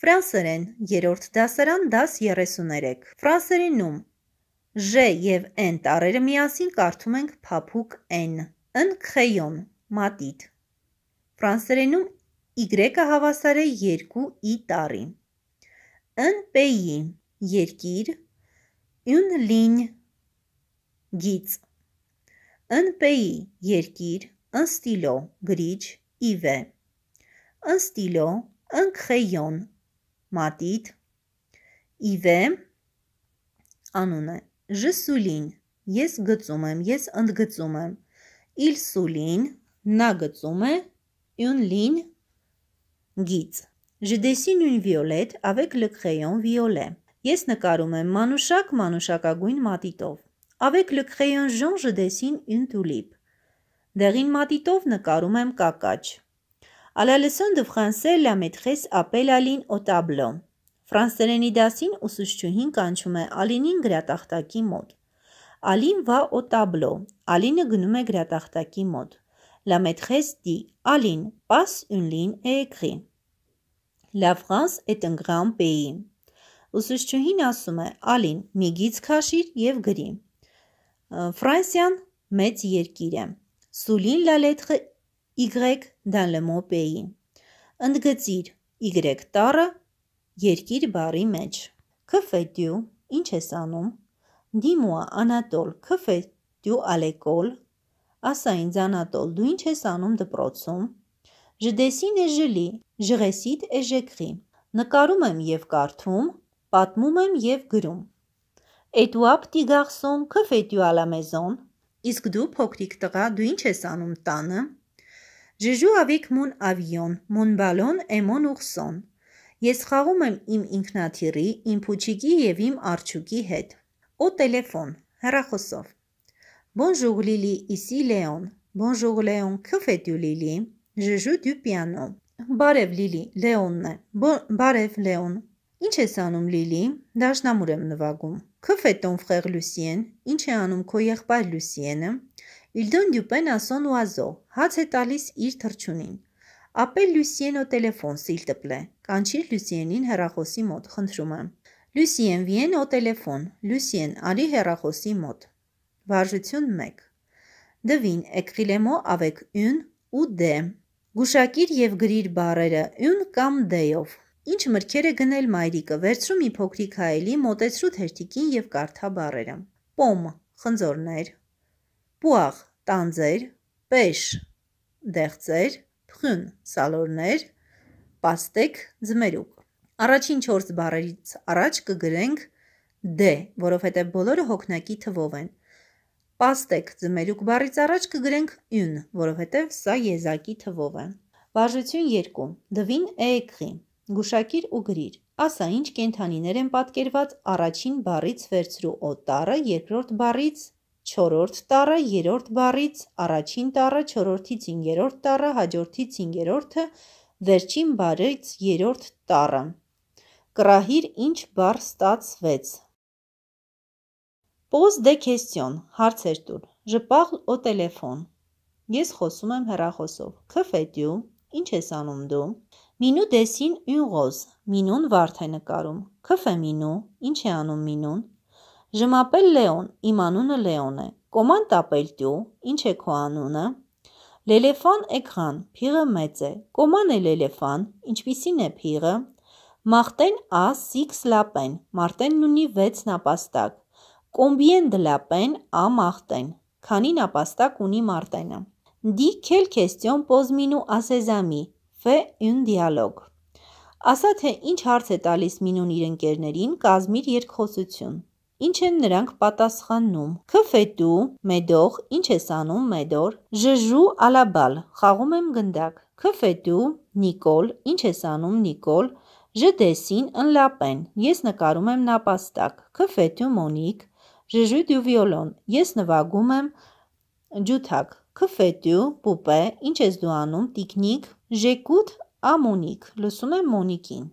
Ֆրանսերեն, երրորդ դասարան, դաս 33։ Ֆրանսերենում Ժ եւ N տառերը միասին կարդում ենք փափուկ N։ Ըն քեյոն, մատիտ։ Ֆրանսերենում Y-ը հավասար է 2i տառին։ Ըն պեյի, երկիր, յուն լին, գից։ Ըն պեյի, երկիր, ըն ստիլո, գրիչ, իվե։ Ըն ստիլո, ըն քեյոն, մատիտ, իվե անուն է, ժսուլին, ես գծում եմ, ես ընդգծում եմ, իլսուլին, նա գծում է, յունլին, գից, ժդեսին յուն վիոլետ, ավեք լկխեյոն վիոլե, ես նկարում եմ մանուշակ մանուշակագույն մատիտով, ավեք լկխեյոն ժոն ժդեսին յուն տուլիպ, դեղին մատիտով նկարում եմ կակաչ, À la leçon de français, la maîtresse appelle Aline au tableau. Ֆրանսերենի դասին ուսուցչուհին կանչում է Ալինին գրատախտակի մոտ։ Ալին va au tableau։ Ալինը գնում է գրատախտակի մոտ։ La maîtresse dit Aline, passe une ligne et écris. La France est un grand pays. Ուսուցչուհին ասում է Ալին, մի գիծ քաշիր եւ գրի։ Ֆրանսիան մեծ երկիր է։ Սուլին la lettre Y dans le mot pays։ Ընդգծիր Y տառը երկիր բարի մեջ։ Que fais-tu? Ինչ ես անում։ Dis-moi Anatole, que fais-tu à l'école? Ասա ինձ Անատոլ, դու ինչ ես անում դպրոցում։ Je dessine et je lis, je récite et j'écris։ Նկարում եմ եւ կարդում, պատմում եմ եւ գրում։ Et toi, petit garçon, que fais-tu à la maison? Իսկ դու փոքրիկ տղա, դու ինչ ես անում տանը։ Ժժու ավիկ մոն ավիոն, մոն բալոն էմոն ուխսոն։ Ես խաղում եմ իմ ինքնաթիռի, իմ փուչիկի եւ իմ արջուկի հետ։ Օ տելեֆոն, հեռախոսով։ Bonjour Lily, ici Léon. Bonjour Léon, que fais-tu Lily? Je joue du piano. Բարև Լիլի, Լեոնն է։ Բարև Լեոն։ Ինչ ես անում Լիլի։ Դաշնամուր եմ նվագում։ Քո ֆետոն ֆրեր Լուսիեն։ Ինչ է անում քո եղբայր Լուսիենը։ Իլդոն դյուպեն ասոն ու ազո, հաց է տալիս իր թրջունին։ Ապել լուսիեն ո տելեֆոն սիլ տպլե, կանչիր լուսիենին հեռախոսի մոտ, խնդրում եմ։ Լուսիեն վիեն ո տելեֆոն, լուսիեն արի հեռախոսի մոտ։ Վարժություն 1։ Դվին էկղիլեմո ավեք ուն ու դե։ Գուշակիր եւ գրիր բառերը ուն կամ դեյով։ Ինչ մրգեր է գնել մայրիկը, վերցրու մի փոքրիկ հայելի, մոտեցրու թերթիկին եւ կարդա բառերը։ Պոմ, խնձորներ, պուախ, տանձեր, պեշ, դեղծեր, պխուն, սալորներ, պաստեք, ձմերուկ։ Առաջին 4 բառերից առաջ կգրենք D, որովհետև բոլորը հոգնակի թվով են։ Պաստեք ձմերուկ բառից առաջ կգրենք յուն, որովհետև սա եզակի թվով է։ Վարժություն 2. Դվին է էկղի։ Գուշակիր ու գրիր։ Ասա ինչ կենթանիներ են պատկերված առաջին բառից վերցրու օտարը, երկրորդ բառից 4-րդ տառը 3-րդ բառից, առաջին տառը 4-րդից 5-րդ տառը, հաջորդից 5-րդը, վերջին բառից 3-րդ տառը։ Կրահիր ինչ բառ ստացվեց։ Պոզ դե քեստյոն, հարցեր տուր։ Ժպաղ օ տելեֆոն։ Ես խոսում եմ հեռախոսով։ Քֆետյու, ինչ ես անում դու։ Մինու դեսին ուն ռոզ։ Մինուն վարդ է նկարում։ Քֆե մինու, ինչ է անում մինուն։ Ժամապել Լեոն, իմ անունը Լեոն է։ Կոման տապել տյու, ինչ է քո անունը։ Լելեֆան էկրան, փիղը մեծ է։ Կոման է լելեֆան, ինչպիսին է փիղը։ Մարտեն ա 6 լապեն, մարտենն ունի 6 նապաստակ։ Կոմբիեն դլապեն ա մարտեն։ Քանի նապաստակ ունի մարտենը։ Դի քել քեստյոն պոզմինու ասեզամի, ֆե ուն դիալոգ։ Ասա թե ինչ հարց է տալիս մինուն իր ընկերներին, կազմիր երկխոսություն։ Ինչ են նրանք պատասխանում։ Քֆետու, մեդող, ինչ ես անում, մեդոր։ Ժժու ալաբալ, խաղում եմ գնդակ։ Քֆետու, Նիկոլ, ինչ ես անում, Նիկոլ։ Ժդեսին ընլապեն, ես նկարում եմ նապաստակ։ Քֆետու Մոնիկ, ժժու դու վիոլոն, ես նվագում եմ ջութակ։ Քֆետու Պուպե, ինչ ես դու անում, տիկնիկ։ Ժեկուտ Ամոնիկ, լսում եմ Մոնիկին։